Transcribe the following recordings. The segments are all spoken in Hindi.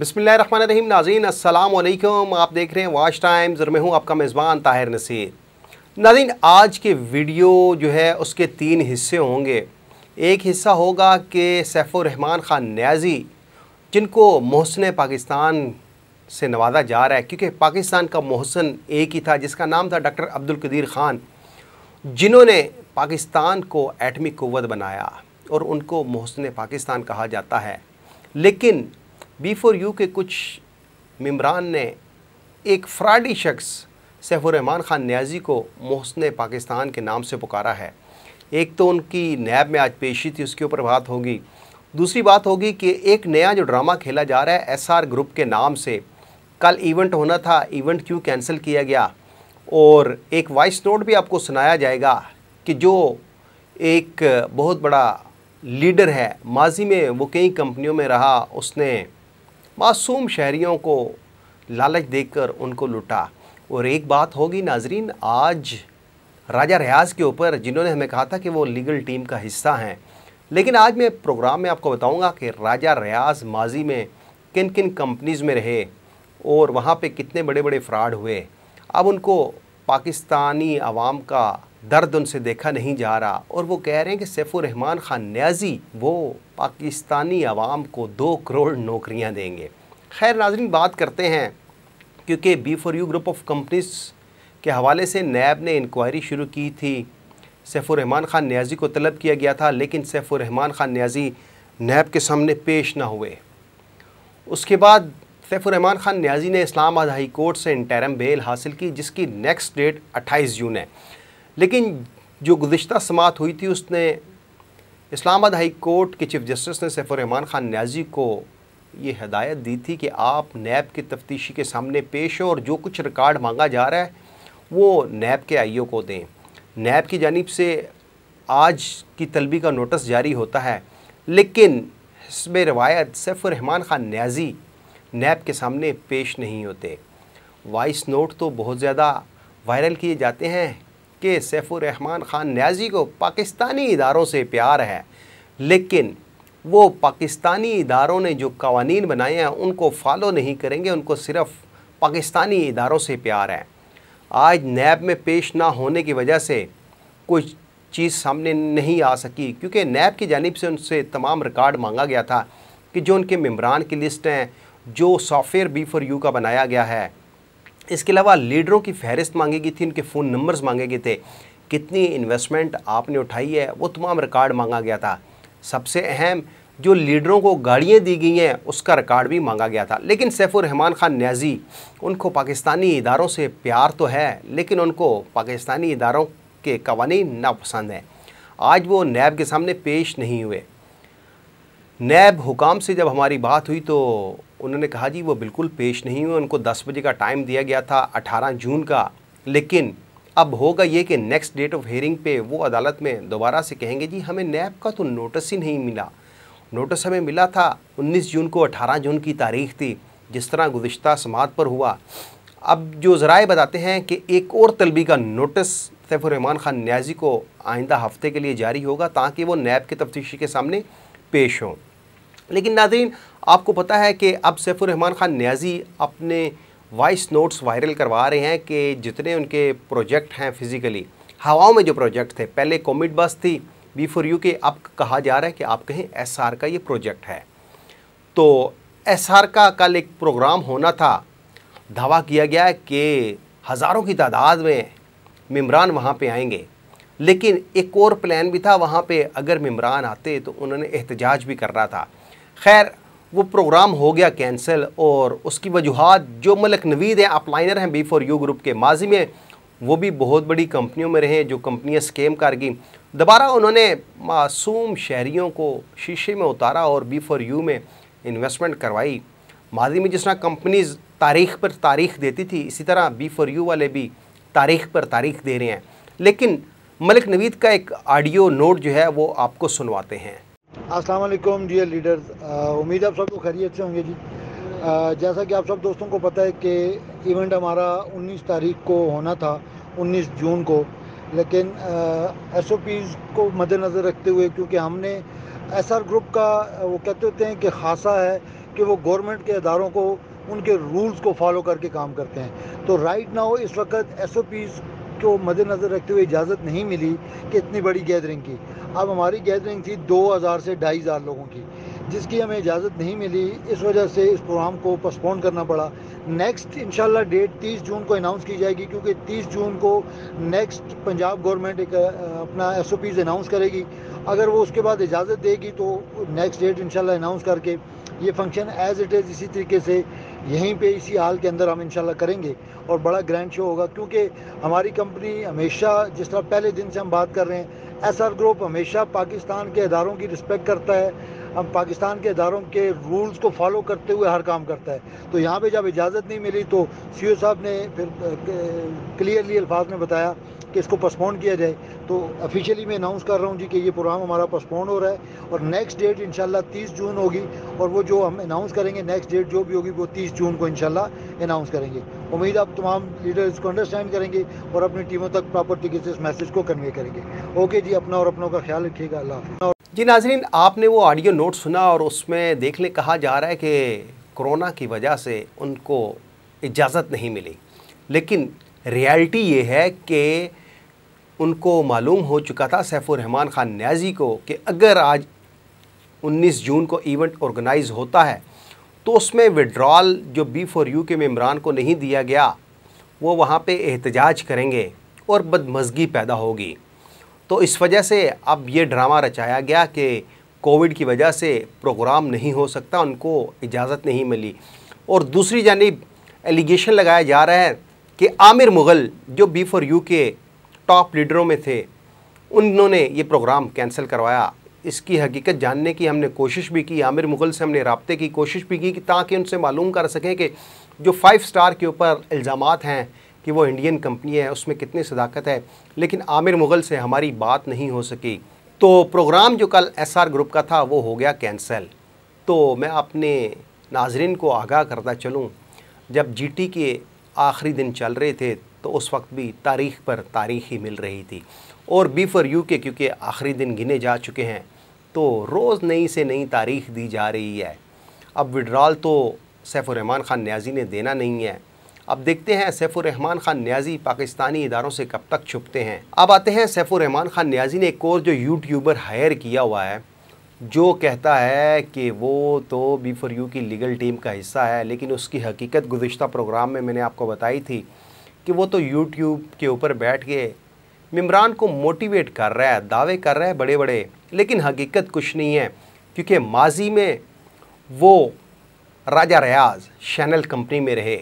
बसमिल्ल रहीम नाजीन असलकम आप देख रहे हैं वाश टाइम ज़र में हूँ आपका मेज़बान ताहिर नसीर नाजीन आज के वीडियो जो है उसके तीन हिस्से होंगे एक हिस्सा होगा कि सैफ़ुररहमान ख़ान न्याजी जिनको मोहसन पाकिस्तान से नवाजा जा रहा है क्योंकि पाकिस्तान का महसन एक ही था जिसका नाम था डॉक्टर अब्दुल्कदीर ख़ान जिन्होंने पाकिस्तान को एटमी कुत बनाया और उनको मोहसन पाकिस्तान कहा जाता है लेकिन बी फोर यू के कुछ मम्बरान ने एक फ्राडी शख्स सैफुररहमान ख़ान न्याजी को मोहसन पाकिस्तान के नाम से पुकारा है एक तो उनकी नैब में आज पेशी थी उसके ऊपर बात होगी दूसरी बात होगी कि एक नया जो ड्रामा खेला जा रहा है एसआर ग्रुप के नाम से कल इवेंट होना था इवेंट क्यों कैंसिल किया गया और एक वॉइस नोट भी आपको सुनाया जाएगा कि जो एक बहुत बड़ा लीडर है माजी में वो कई कंपनियों में रहा उसने मासूम शहरीों को लालच देकर उनको लुटा और एक बात होगी नाजरीन आज राजा रियाज के ऊपर जिन्होंने हमें कहा था कि वो लीगल टीम का हिस्सा हैं लेकिन आज मैं प्रोग्राम में आपको बताऊंगा कि राजा रियाज माजी में किन किन कंपनीज़ में रहे और वहाँ पे कितने बड़े बड़े फ्रॉड हुए अब उनको पाकिस्तानी आवाम का दर्द उनसे देखा नहीं जा रहा और वो कह रहे हैं कि सैफुररहमान ख़ान न्याजी वो पाकिस्तानी आवाम को दो करोड़ नौकरियां देंगे खैर नाजरीन बात करते हैं क्योंकि B for U group of companies के हवाले से नैब ने इंक्वायरी शुरू की थी सैफुररहमान ख़ान न्याजी को तलब किया गया था लेकिन सैफुररहमान ख़ान न्याजी नैब के सामने पेश ना हुए उसके बाद सैफुररहमान खान न्याजी ने इस्लामाबाद हाई कोर्ट से इंटरम बेल हासिल की जिसकी नेक्स्ट डेट 28 जून है लेकिन जो गुजशत समात हुई थी उसने इस्लामाबाद हाई कोर्ट के चीफ जस्टिस ने सैफुररहमान खान न्याजी को ये हदायत दी थी कि आप नैब की तफ्तीशी के सामने पेश हो और जो कुछ रिकॉर्ड मांगा जा रहा है वो नैब के आईओ को दें नैब की जानब से आज की तलबी का नोटिस जारी होता है लेकिन इसमें रवायत सैफुररहमान खान न्याजी नैब के सामने पेश नहीं होते वॉइस नोट तो बहुत ज़्यादा वायरल किए जाते हैं कि सैफुररहमान ख़ान न्याजी को पाकिस्तानी इदारों से प्यार है लेकिन वो पाकिस्तानी इदारों ने जो कवानीन बनाए हैं उनको फॉलो नहीं करेंगे उनको सिर्फ पाकिस्तानी इदारों से प्यार है आज नैब में पेश ना होने की वजह से कुछ चीज़ सामने नहीं आ सकी क्योंकि नैब की जानब से उनसे तमाम रिकॉर्ड मांगा गया था कि जो उनके मम्बरान की लिस्ट हैं जो सॉफ्टवेयर बी फॉर यू का बनाया गया है इसके अलावा लीडरों की फहरिस्त मांगी गई थी उनके फ़ोन नंबर्स मांगे गए थे कितनी इन्वेस्टमेंट आपने उठाई है वो तमाम रिकॉर्ड मांगा गया था सबसे अहम जो लीडरों को गाड़ियाँ दी गई हैं उसका रिकॉर्ड भी मांगा गया था लेकिन सैफुररहमान ख़ान न्याजी उनको पाकिस्तानी इदारों से प्यार तो है लेकिन उनको पाकिस्तानी इदारों के कवानी नापसंद हैं आज वो नैब के सामने पेश नहीं हुए नैब हुकाम से जब हमारी बात हुई तो उन्होंने कहा जी वो बिल्कुल पेश नहीं हुए उनको दस बजे का टाइम दिया गया था अठारह जून का लेकिन अब होगा ये कि नेक्स्ट डेट ऑफ हेयरिंग पे वो अदालत में दोबारा से कहेंगे जी हमें नैब का तो नोटिस ही नहीं मिला नोटिस हमें मिला था 19 जून को 18 जून की तारीख थी जिस तरह गुज्त समात पर हुआ अब जो ज़राए बताते हैं कि एक और तलबी का नोटिस सैफुररहमान ख़ान न्याजी को आइंदा हफ्ते के लिए जारी होगा ताकि वो नैब के तफ्तीशी के सामने पेश हों लेकिन नाजरीन आपको पता है कि अब सैफुररहमान ख़ान न्याजी अपने वॉइस नोट्स वायरल करवा रहे हैं कि जितने उनके प्रोजेक्ट हैं फिज़िकली हवाओं में जो प्रोजेक्ट थे पहले कोमिट बस थी बी फॉर यू के अब कहा जा रहा है कि आप कहें एस आर का ये प्रोजेक्ट है तो एस आर का कल एक प्रोग्राम होना था दावा किया गया कि हज़ारों की तादाद में मम्बरान वहाँ पर आएंगे लेकिन एक और प्लान भी था वहाँ पे अगर मम्बरान आते तो उन्होंने एहतजाज भी कर रहा था खैर वो प्रोग्राम हो गया कैंसिल और उसकी वजूहत जो मलक नवीद हैं अपलाइनर हैं बी फॉर यू ग्रुप के माजी में वो भी बहुत बड़ी कंपनियों में रहे जो कंपनियाँ स्केम गईं दोबारा उन्होंने मासूम शहरीों को शीशे में उतारा और बी फॉर यू में इन्वेस्टमेंट करवाई माजी में जिस तरह कंपनीज़ तारीख पर तारीख देती थी इसी तरह बी फॉर यू वाले भी तारीख पर तारीख दे रहे हैं लेकिन मलिक नवीद का एक ऑडियो नोट जो है वो आपको सुनवाते हैं अस्सलाम वालेकुम डियर लीडर्स उम्मीद आप सबको खैरियत से होंगे जी आ, जैसा कि आप सब दोस्तों को पता है कि इवेंट हमारा 19 तारीख को होना था 19 जून को लेकिन एस ओ पीज़ को मद्दनज़र रखते हुए क्योंकि हमने एस आर ग्रुप का वो कहते होते हैं कि खासा है कि वो गवर्नमेंट के अदारों को उनके रूल्स को फॉलो करके काम करते हैं तो राइट ना हो इस वक्त एस ओ पीज़ को मद्दनज़र रखते हुए इजाज़त नहीं मिली कि इतनी बड़ी गैदरिंग की अब हमारी गैदरिंग थी 2000 से ढाई हज़ार लोगों की जिसकी हमें इजाज़त नहीं मिली इस वजह से इस प्रोग्राम को पोस्टपोन करना पड़ा नेक्स्ट इंशाल्लाह डेट 30 जून को अनाउंस की जाएगी क्योंकि 30 जून को नेक्स्ट पंजाब गवर्नमेंट एक अपना एस ओ पीज़ अनाउंस करेगी अगर वो उसके बाद इजाज़त देगी तो नेक्स्ट डेट इंशाल्लाह अनाउंस करके ये फंक्शन एज इट इज़ इसी तरीके से यहीं पे इसी हाल के अंदर हम इंशाल्लाह करेंगे और बड़ा ग्रैंड शो होगा क्योंकि हमारी कंपनी हमेशा जिस तरह पहले दिन से हम बात कर रहे हैं एस ग्रुप हमेशा पाकिस्तान के इदारों की रिस्पेक्ट करता है हम पाकिस्तान के इदारों के रूल्स को फॉलो करते हुए हर काम करता है तो यहाँ पे जब इजाज़त नहीं मिली तो सी साहब ने फिर क्लियरली अल्फाज में बताया कि इसको पोस्टपोन किया जाए तो ऑफिशियली मैं अनाउंस कर रहा हूँ जी कि ये प्रोग्राम हमारा पोस्टपोन हो रहा है और नेक्स्ट डेट इन 30 जून होगी और वो जो हम अनाउंस करेंगे नेक्स्ट डेट जो भी होगी वो 30 जून को इन अनाउंस करेंगे उम्मीद आप तमाम लीडर इसको अंडरस्टैंड करेंगे और अपनी टीमों तक प्रॉपर तरीके से इस मैसेज को कन्वे करेंगे ओके जी अपना और अपनों का ख्याल रखिएगा अल्लाह जी नाजरीन आपने वो ऑडियो नोट सुना और उसमें देखने कहा जा रहा है कि कोरोना की वजह से उनको इजाज़त नहीं मिली लेकिन रियलिटी ये है कि उनको मालूम हो चुका था सैफुररहमान ख़ान न्याजी को कि अगर आज 19 जून को इवेंट ऑर्गेनाइज होता है तो उसमें विड्रॉल जो बी फॉर यू के मम्बरान को नहीं दिया गया वो वहाँ पे एहतजाज करेंगे और बदमजगी पैदा होगी तो इस वजह से अब ये ड्रामा रचाया गया कि कोविड की वजह से प्रोग्राम नहीं हो सकता उनको इजाज़त नहीं मिली और दूसरी जानब एलिगेशन लगाया जा रहा है कि आमिर मुग़ल जो बी फॉर यू के टॉप लीडरों में थे उन्होंने ये प्रोग्राम कैंसिल करवाया इसकी हकीकत जानने की हमने कोशिश भी की आमिर मुग़ल से हमने रबते की कोशिश भी की कि ताकि उनसे मालूम कर सकें कि जो फ़ाइव स्टार के ऊपर इल्ज़ाम हैं कि वो इंडियन कंपनी है उसमें कितनी सदाकत है लेकिन आमिर मुग़ल से हमारी बात नहीं हो सकी तो प्रोग्राम जो कल एस ग्रुप का था वो हो गया कैंसिल तो मैं अपने नाजरन को आगाह करता चलूँ जब टी के आखिरी दिन चल रहे थे तो उस वक्त भी तारीख पर तारीख ही मिल रही थी और बी फॉर यू के क्योंकि आखिरी दिन गिने जा चुके हैं तो रोज़ नई से नई तारीख दी जा रही है अब विड्रॉल तो सैफुररहमान ख़ान न्याजी ने देना नहीं है अब देखते हैं सैफुररहमान खान न्याजी पाकिस्तानी इदारों से कब तक छुपते हैं अब आते हैं सैफुररहमान खान न्याजी ने एक और जो यूट्यूबर हायर किया हुआ है जो कहता है कि वो तो बी फॉर यू की लीगल टीम का हिस्सा है लेकिन उसकी हकीकत गुज्त प्रोग्राम में मैंने आपको बताई थी कि वो तो यूट्यूब के ऊपर बैठ के इमरान को मोटिवेट कर रहा है दावे कर रहा है बड़े बड़े लेकिन हकीकत कुछ नहीं है क्योंकि माजी में वो राजा रियाज चैनल कंपनी में रहे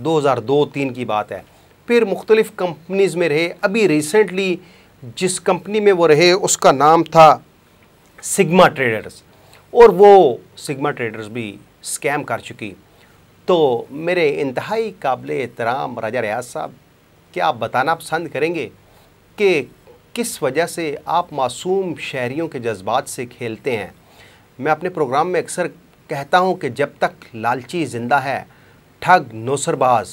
दो तीन की बात है फिर मुख्तलिफ़ कंपनीज़ में रहे अभी रिसेंटली जिस कंपनी में वो रहे उसका नाम था सिग्मा ट्रेडर्स और वो सिग्मा ट्रेडर्स भी स्कैम कर चुकी तो मेरे इंतहाई काबिल एहतराम राजा रियाज साहब क्या आप बताना पसंद करेंगे कि किस वजह से आप मासूम शहरीों के जज्बात से खेलते हैं मैं अपने प्रोग्राम में अक्सर कहता हूँ कि जब तक लालची ज़िंदा है ठग नौसरबाज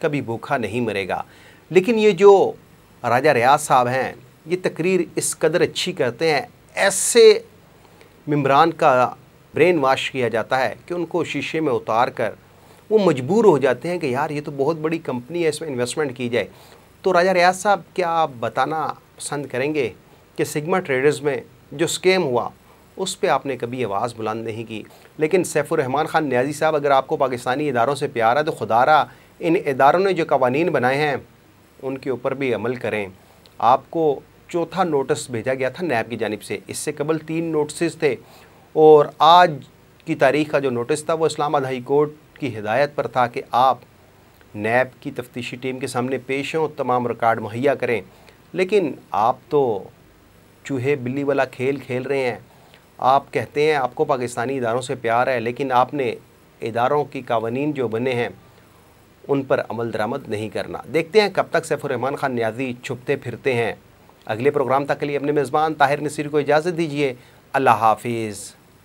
कभी भूखा नहीं मरेगा लेकिन ये जो राजा रियाज साहब हैं ये तकरीर इस कदर अच्छी करते हैं ऐसे मम्बरान का ब्रेन वाश किया जाता है कि उनको शीशे में उतार कर वो मजबूर हो जाते हैं कि यार ये तो बहुत बड़ी कंपनी है इसमें इन्वेस्टमेंट की जाए तो राजा रियाज साहब क्या आप बताना पसंद करेंगे कि सिग्मा ट्रेडर्स में जो स्केम हुआ उस पर आपने कभी आवाज़ बुलंद नहीं की लेकिन सैफुररहमान ख़ान न्याजी साहब अगर आपको पाकिस्तानी इदारों से प्यार है तो खुदारा इन इदारों ने जो कवानीन बनाए हैं उनके ऊपर भी अमल करें आपको चौथा नोटिस भेजा गया था नैब की जानब से इससे कबल तीन नोटिस थे और आज की तारीख का जो नोटिस था वो इस्लामाबाद हाई कोर्ट की हिदायत पर था कि आप नैब की तफ्तीशी टीम के सामने पेश हों तमाम रिकॉर्ड मुहैया करें लेकिन आप तो चूहे बिल्ली वाला खेल खेल रहे हैं आप कहते हैं आपको पाकिस्तानी इदारों से प्यार है लेकिन आपने इदारों की कवानीन जो बने हैं उन पर अमल दरामद नहीं करना देखते हैं कब तक सैफुररहमान ख़ान न्याजी छुपते फिरते हैं अगले प्रोग्राम तक के लिए अपने मेज़बान ताहिर नसीर को इजाज़त दीजिए अल्लाह हाफिज़